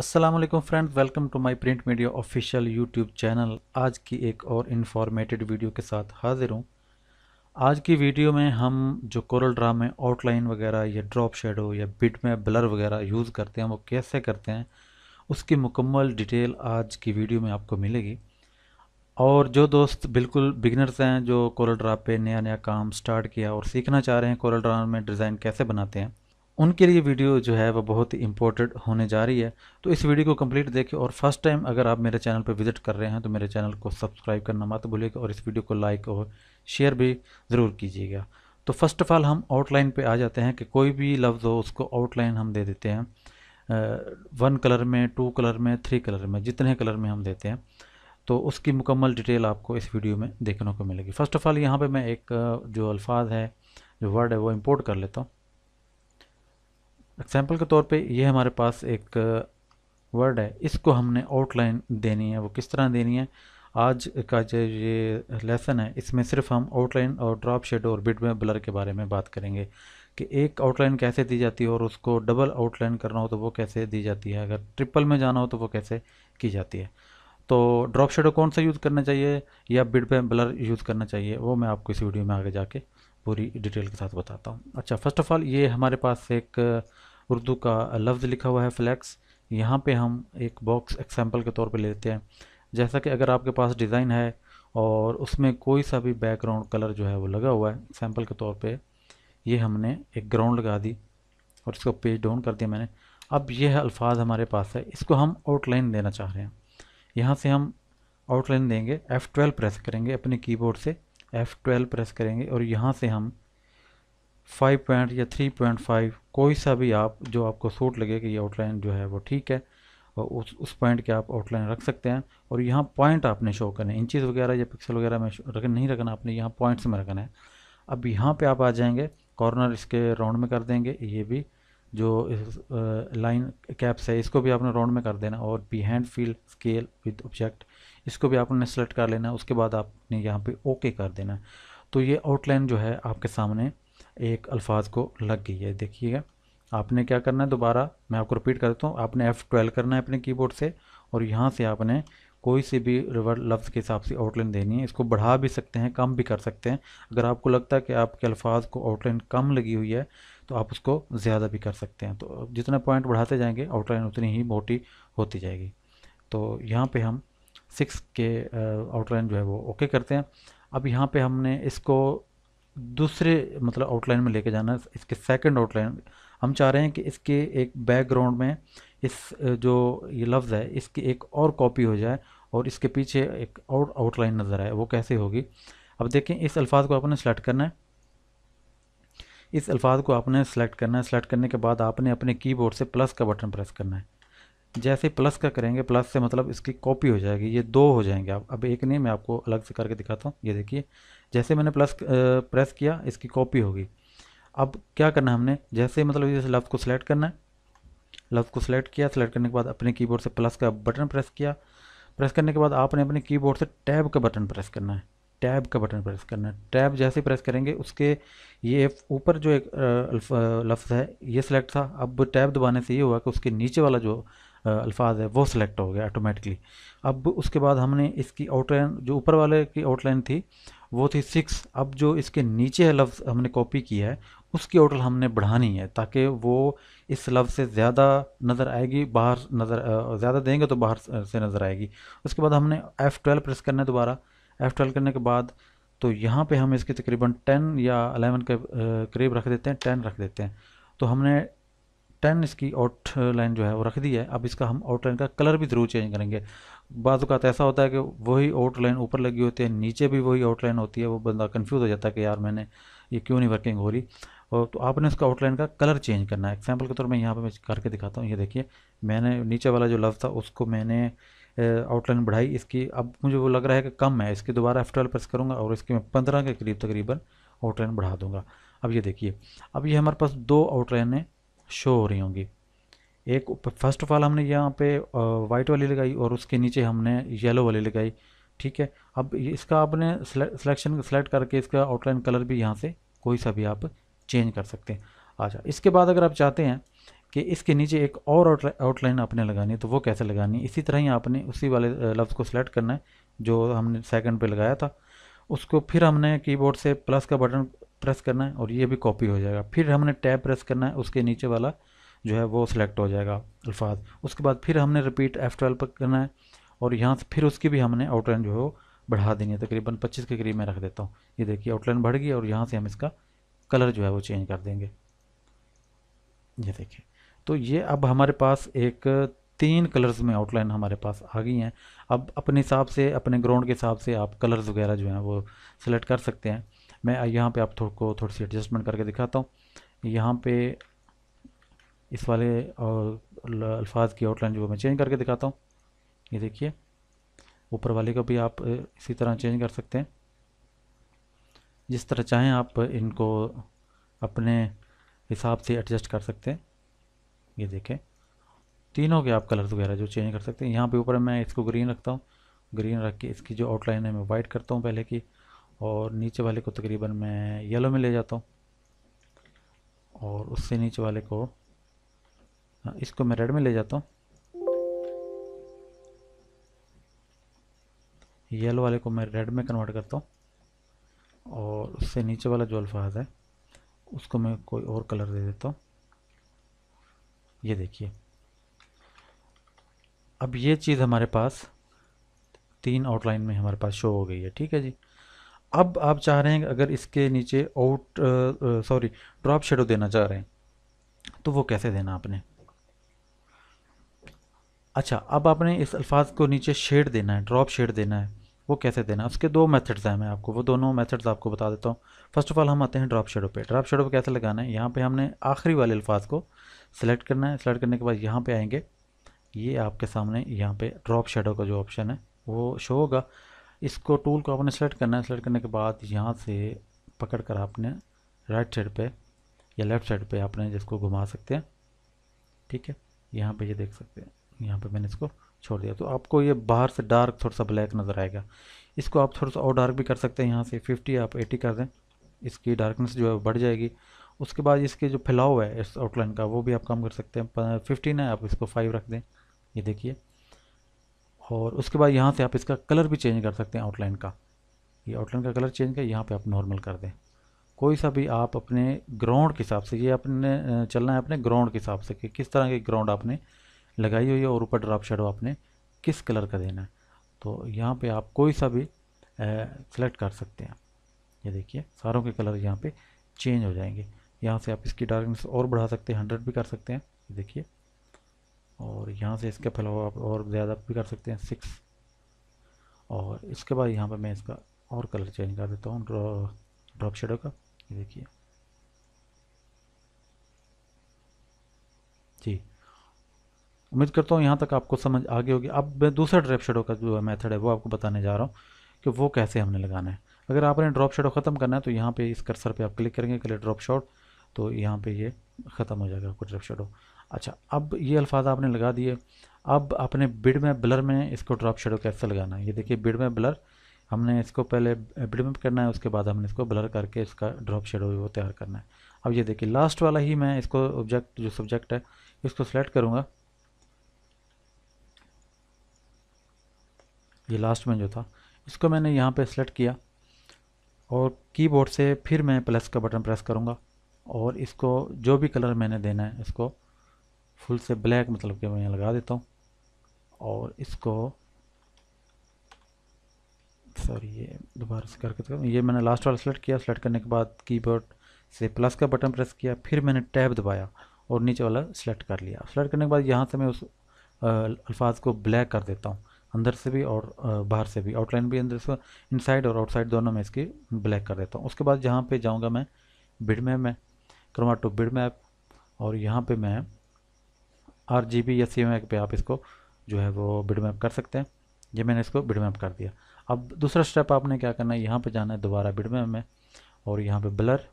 Aslam friend welcome to my print media official YouTube channel आज की एक और इन्फॉर्मेटिव वीडियो के साथ हाजिर हूँ आज की वीडियो में हम जो कोरल ड्रा में आउटलाइन वगैरह या ड्रॉप शेडो या बिट में ब्लर वगैरह यूज़ करते हैं वो कैसे करते हैं उसकी मुकम्मल डिटेल आज की वीडियो में आपको मिलेगी और जो दोस्त बिल्कुल बिगनर्स हैं जो कोरल ड्रा पे नया नया काम स्टार्ट किया और सीखना चाह रहे हैं कोरल ड्रा में डिज़ाइन कैसे बनाते हैं उनके लिए वीडियो जो है वह बहुत ही इंपॉर्टेंट होने जा रही है तो इस वीडियो को कंप्लीट देखें और फर्स्ट टाइम अगर आप मेरे चैनल पर विजिट कर रहे हैं तो मेरे चैनल को सब्सक्राइब करना मत भूलिएगा और इस वीडियो को लाइक और शेयर भी ज़रूर कीजिएगा तो फर्स्ट ऑफ़ ऑल हम आउटलाइन पे आ जाते हैं कि कोई भी लफ्ज़ हो उसको आउटलाइन हम दे देते हैं वन कलर में टू कलर में थ्री कलर में जितने कलर में हम देते हैं तो उसकी मुकम्मल डिटेल आपको इस वीडियो में देखने को मिलेगी फ़र्स्ट ऑफ़ ऑल यहाँ पर मैं एक जो अल्फाज है जो वर्ड है वो इम्पोर्ट कर लेता हूँ एग्जाम्पल के तौर पे ये हमारे पास एक वर्ड है इसको हमने आउटलाइन देनी है वो किस तरह देनी है आज का जो ये लेसन है इसमें सिर्फ हम आउटलाइन और ड्रॉप शेडो और बिट में ब्लर के बारे में बात करेंगे कि एक आउटलाइन कैसे दी जाती है और उसको डबल आउटलाइन करना हो तो वो कैसे दी जाती है अगर ट्रिपल में जाना हो तो वो कैसे की जाती है तो ड्रॉप शेडो कौन सा यूज़ करना चाहिए या बिड पे ब्लर यूज़ करना चाहिए वो मैं आपको इस वीडियो में आगे जाके पूरी डिटेल के साथ बताता हूँ अच्छा फर्स्ट ऑफ़ ऑल ये हमारे पास एक उर्दू का लफ्ज़ लिखा हुआ है फ्लैक्स यहाँ पे हम एक बॉक्स एग्जाम्पल के तौर पे लेते हैं जैसा कि अगर आपके पास डिज़ाइन है और उसमें कोई सा भी बैकग्राउंड कलर जो है वो लगा हुआ है सैम्पल के तौर पे ये हमने एक ग्राउंड लगा दी और इसको पेज डाउन कर दिया मैंने अब यह अल्फाज हमारे पास है इसको हम आउटलाइन देना चाह रहे हैं यहाँ से हम आउटलाइन देंगे F12 प्रेस करेंगे अपने कीबोर्ड से F12 प्रेस करेंगे और यहाँ से हम फाइव पॉइंट या थ्री पॉइंट फाइव कोई सा भी आप जो आपको सूट लगे कि ये आउटलाइन जो है वो ठीक है और उस उस पॉइंट के आप आउटलाइन रख सकते हैं और यहाँ पॉइंट आपने शो करने इंचज़ वगैरह या पिक्सल वगैरह में रख नहीं रखना आपने यहाँ पॉइंट्स में रखना है अब यहाँ पे आप आ जाएंगे कॉर्नर इसके राउंड में कर देंगे ये भी जो लाइन कैप्स है इसको भी आपने राउंड में कर देना और hand field scale with object इसको भी आपने सेलेक्ट कर लेना उसके बाद आपने यहाँ पे ओके कर देना तो ये आउटलाइन जो है आपके सामने एक अल्फाज को लग गई है देखिएगा आपने क्या करना है दोबारा मैं आपको रिपीट कर देता हूँ आपने एफ़ ट्वेल्व करना है अपने कीबोर्ड से और यहाँ से आपने कोई से भी रिवर लफ्ज़ के हिसाब से आउटलाइन देनी है इसको बढ़ा भी सकते हैं कम भी कर सकते हैं अगर आपको लगता है कि आपके अल्फाज को आउटलाइन कम लगी हुई है तो आप उसको ज़्यादा भी कर सकते हैं तो जितना पॉइंट बढ़ाते जाएंगे आउटलाइन उतनी ही मोटी होती जाएगी तो यहाँ पे हम सिक्स के आउटलाइन जो है वो ओके करते हैं अब यहाँ पे हमने इसको दूसरे मतलब आउटलाइन में लेके जाना है इसके सेकंड आउटलाइन हम चाह रहे हैं कि इसके एक बैकग्राउंड में इस जो ये लफ्ज़ है इसकी एक और कॉपी हो जाए और इसके पीछे एक और आउटलाइन नज़र आए वो कैसे होगी अब देखें इस अल्फाज को आपने सेलेक्ट करना है इस अल्फाज को आपने सेलेक्ट करना है सेलेक्ट करने के बाद आपने अपने कीबोर्ड से प्लस का बटन प्रेस करना है जैसे प्लस का करेंगे प्लस से मतलब इसकी कॉपी हो जाएगी ये दो हो जाएंगे आप अब एक नहीं मैं आपको अलग से करके दिखाता हूँ ये देखिए जैसे मैंने प्लस प्रेस किया इसकी कॉपी होगी अब क्या करना है हमने जैसे मतलब जैसे लफ्ज़ को सिलेक्ट करना है लफ्ज़ को सिलेक्ट किया सिलेक्ट करने के बाद अपने कीबोर्ड से प्लस का बटन प्रेस किया प्रेस करने के बाद आपने अपने कीबोर्ड से टैब का बटन प्रेस करना है टैब का बटन प्रेस करना है टैब जैसे प्रेस करेंगे उसके ये ऊपर जो एक लफ्ज़ है ये सिलेक्ट था अब टैब दबाने से ये हुआ कि उसके नीचे वाला जो अल्फाज है वो सिलेक्ट हो गया ऑटोमेटिकली अब उसके बाद हमने इसकी आउटलाइन जो ऊपर वाले की आउटलाइन थी वो थी सिक्स अब जो इसके नीचे लफ्ज़ हमने कॉपी किया है उसकी ओटल हमने बढ़ानी है ताकि वो इस लफ्ज़ से ज़्यादा नज़र आएगी बाहर नज़र ज़्यादा देंगे तो बाहर से नज़र आएगी उसके बाद हमने एफ़ ट्वेल्व प्रेस करना है दोबारा एफ़ ट्वेल्व करने के बाद तो यहाँ पे हम इसके तकरीबन टेन या अलेवन के करीब रख देते हैं टेन रख देते हैं तो हमने टेन इसकी आउट लाइन जो है वो रख दी है अब इसका हम आउट लाइन का कलर भी ज़रूर चेंज करेंगे बाजूकात तो ऐसा होता है कि वही आउटलाइन ऊपर लगी होती है नीचे भी वही आउटलाइन होती है वो बंदा कन्फ्यूज़ हो जाता है कि यार मैंने ये क्यों नहीं वर्किंग हो रही और तो आपने इसका आउटलाइन का कलर चेंज करना है एग्जाम्पल के तौर पर यहाँ पर मैं करके दिखाता हूँ ये देखिए मैंने नीचे वाला जो लफ्ज़ था उसको मैंने आउटलाइन बढ़ाई इसकी अब मुझे वो लग रहा है कि कम है इसकी दोबारा एफ ट्वेल्व प्रेस करूँगा और इसकी मैं पंद्रह के करीब तकरीबन आउटलाइन बढ़ा दूँगा अब ये देखिए अब ये हमारे पास दो आउटलाइनें शो हो रही होंगी एक फर्स्ट ऑफ ऑल हमने यहाँ पे वाइट वाली लगाई और उसके नीचे हमने येलो वाली लगाई ठीक है अब इसका आपने सिलेक्शन सेलेक्ट करके इसका आउटलाइन कलर भी यहाँ से कोई सा भी आप चेंज कर सकते हैं अच्छा इसके बाद अगर आप चाहते हैं कि इसके नीचे एक और आउटलाइन आपने लगानी है तो वो कैसे लगानी है इसी तरह ही आपने उसी वाले लफ्ज़ को सिलेक्ट करना है जो हमने सेकंड पे लगाया था उसको फिर हमने कीबोर्ड से प्लस का बटन प्रेस करना है और ये भी कॉपी हो जाएगा फिर हमने टैब प्रेस करना है उसके नीचे वाला जो है वो सिलेक्ट हो जाएगा अल्फाज उसके बाद फिर हमने रिपीट एफ ट्वेल्व पर करना है और यहाँ से फिर उसकी भी हमने आउटलाइन जो है वो बढ़ा देनी है तकरीबन पच्चीस के करीब मैं रख देता हूँ ये देखिए आउटलाइन बढ़ गई और यहाँ से हम इसका कलर जो है वो चेंज कर देंगे ये देखिए तो ये अब हमारे पास एक तीन कलर्स में आउटलाइन हमारे पास आ गई हैं अब अपने हिसाब से अपने ग्राउंड के हिसाब से आप कलर्स वगैरह जो हैं वो सिलेक्ट कर सकते हैं मैं यहाँ पे आप थोड़ को थोड़ी सी एडजस्टमेंट करके दिखाता हूँ यहाँ पे इस वाले और अल्फाज की आउटलाइन जो मैं चेंज करके दिखाता हूँ ये देखिए ऊपर वाले को भी आप इसी तरह चेंज कर सकते हैं जिस तरह चाहें आप इनको अपने हिसाब से एडजस्ट कर सकते हैं ये देखें तीनों के आप कलर्स वगैरह जो चेंज कर सकते हैं यहाँ पे ऊपर मैं इसको ग्रीन रखता हूँ ग्रीन रख के इसकी जो आउटलाइन है मैं वाइट करता हूँ पहले की और नीचे वाले को तकरीबन मैं येलो में ले जाता हूँ और उससे नीचे वाले को हाँ, इसको मैं रेड में ले जाता हूँ येलो वाले को मैं रेड में कन्वर्ट करता हूँ और उससे नीचे वाला जो अल्फाज है उसको मैं कोई और कलर दे देता हूँ ये देखिए अब ये चीज़ हमारे पास तीन आउटलाइन में हमारे पास शो हो गई है ठीक है जी अब आप चाह रहे हैं अगर इसके नीचे आउट सॉरी ड्रॉप शेडो देना चाह रहे हैं तो वो कैसे देना आपने अच्छा अब आपने इस अल्फाज को नीचे शेड देना है ड्रॉप शेड देना है वो कैसे देना है उसके दो मेथड्स हैं मैं आपको वो दोनों मेथड्स आपको बता देता हूँ फर्स्ट ऑफ ऑल हम आते हैं ड्रॉप शेडो पे ड्रॉप शेडो पे कैसे लगाना है यहाँ पे हमने आखिरी वाले अल्फाज को सिलेक्ट करना है सिलेक्ट करने के बाद यहाँ पे आएंगे ये आपके सामने यहाँ पे ड्रॉप शेडो का जो ऑप्शन है वो शो होगा इसको टूल को आपने सेलेक्ट करना है सेलेक्ट करने के बाद यहाँ से पकड़ कर आपने राइट साइड पर या लेफ़्ट साइड पर आपने जिसको घुमा सकते हैं ठीक है यहाँ पर ये देख सकते हैं यहाँ पे मैंने इसको छोड़ दिया तो आपको ये बाहर से डार्क थोड़ा सा ब्लैक नज़र आएगा इसको आप थोड़ा सा और डार्क भी कर सकते हैं यहाँ से फिफ्टी आप एटी कर दें इसकी डार्कनेस जो है बढ़ जाएगी उसके बाद इसके जो फैलाव है इस आउटलाइन का वो भी आप कम कर सकते हैं फिफ्टीन है आप इसको फाइव रख दें ये देखिए और उसके बाद यहाँ से आप इसका कलर भी चेंज कर सकते हैं आउटलाइन का ये आउटलाइन का कलर चेंज कर यहाँ पे आप नॉर्मल कर दें कोई सा भी आप अपने ग्राउंड के हिसाब से ये अपने चलना है अपने ग्राउंड के हिसाब से कि किस तरह के ग्राउंड आपने लगाई हुई है और ऊपर ड्रॉप शेडो आपने किस कलर का देना है तो यहाँ पे आप कोई सा भी सिलेक्ट कर सकते हैं ये देखिए सारों के कलर यहाँ पे चेंज हो जाएंगे यहाँ से आप इसकी डार्कनेस और बढ़ा सकते हैं हंड्रेड भी कर सकते हैं ये देखिए और यहाँ से इसका फैलाव आप और ज़्यादा भी कर सकते हैं सिक्स और इसके बाद यहाँ पर मैं इसका और कलर चेंज कर देता हूँ ड्रॉप शेडो का ये देखिए जी उम्मीद करता हूँ यहाँ तक आपको समझ आ गई होगी अब मैं दूसरा ड्रॉप शेडो का जो मेथड है वो आपको बताने जा रहा हूँ कि वो कैसे हमने लगाना है अगर आपने ड्रॉप शेडो ख़त्म करना है तो यहाँ पे इस कर्सर पे आप क्लिक करेंगे क्लिक ड्रॉप शॉट तो यहाँ पे ये ख़त्म हो जाएगा आपको ड्रॉप शेडो अच्छा अब ये अल्फाज आपने लगा दिए अब आपने बिड में ब्लर में इसको ड्रॉप शेडो कैसे लगाना है ये देखिए बिड में ब्लर हमने इसको पहले बिड में करना है उसके बाद हमने इसको ब्लर करके इसका ड्रॉप शेडो वो तैयार करना है अब ये देखिए लास्ट वाला ही मैं इसको ऑब्जेक्ट जो सब्जेक्ट है इसको सेलेक्ट करूँगा ये लास्ट में जो था इसको मैंने यहाँ पे सेलेक्ट किया और कीबोर्ड से फिर मैं प्लस का बटन प्रेस करूँगा और इसको जो भी कलर मैंने देना है इसको फुल से ब्लैक मतलब कि मैं यहाँ लगा देता हूँ और इसको सॉरी ये दोबारा से करके तो ये मैंने लास्ट वाला सेलेक्ट किया सेलेक्ट करने के बाद कीबोर्ड से प्लस का बटन प्रेस किया फिर मैंने टैब दबाया और नीचे वाला सेलेक्ट कर लिया सेलेक्ट करने के बाद यहाँ से मैं उस अल्फाज को ब्लैक कर देता हूँ अंदर से भी और बाहर से भी आउटलाइन भी अंदर से इनसाइड और आउटसाइड दोनों में इसकी ब्लैक कर देता हूँ उसके बाद जहाँ पे जाऊँगा मैं बिड मैप में करूँगा टू बिड मैप और यहाँ पे मैं आर जी बी या सी एम पे आप इसको जो है वो बिड मैप कर सकते हैं ये मैंने इसको बिड मैप कर दिया अब दूसरा स्टेप आपने क्या करना है यहाँ पे जाना है दोबारा बिड मैप में और यहाँ पे ब्लर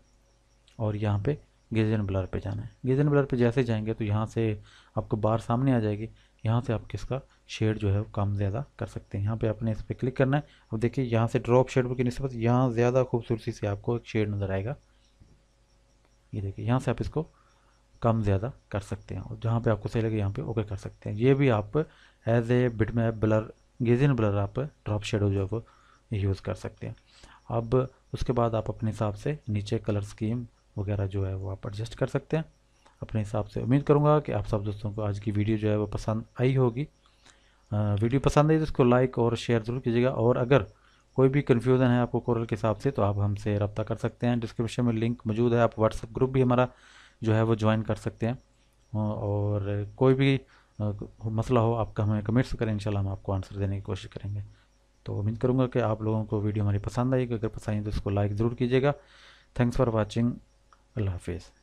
और यहाँ पे गेजन ब्लर पे जाना है गेजन ब्लर पे जैसे जाएंगे तो यहाँ से आपको बार सामने आ जाएगी यहाँ से आप किसका शेड जो है वो कम ज़्यादा कर सकते हैं यहाँ पे आपने इस पर क्लिक करना है अब देखिए यहाँ से ड्रॉप शेड पर नस्बत यहाँ ज़्यादा खूबसूरती से आपको एक शेड नज़र आएगा ये देखिए यहाँ से आप इसको कम ज़्यादा कर सकते हैं और जहाँ पर आपको सही लगे यहाँ पर ओके कर सकते हैं ये भी आप as a bitmap blur Gaussian blur आप ड्रॉप शेड जो है वो यूज़ कर सकते हैं अब उसके बाद आप अपने हिसाब से नीचे कलर स्कीम वगैरह जो है वो आप एडजस्ट कर सकते हैं अपने हिसाब से उम्मीद करूँगा कि आप सब दोस्तों को आज की वीडियो जो है वो पसंद आई होगी वीडियो पसंद आई तो इसको लाइक और शेयर ज़रूर कीजिएगा और अगर कोई भी कन्फ्यूज़न है आपको कोरल के हिसाब से तो आप हमसे रब्ता कर सकते हैं डिस्क्रिप्शन में लिंक मौजूद है आप व्हाट्सअप ग्रुप भी हमारा जो है वो ज्वाइन कर सकते हैं और कोई भी मसला हो आपका हमें कमेंट्स करें इंशाल्लाह हम आपको आंसर देने की कोशिश करेंगे तो उम्मीद करूँगा कि आप लोगों को वीडियो हमारी पसंद आएगी अगर पसंद आई तो उसको लाइक ज़रूर कीजिएगा थैंक्स फॉर वॉचिंग अल्लाह हाफिज़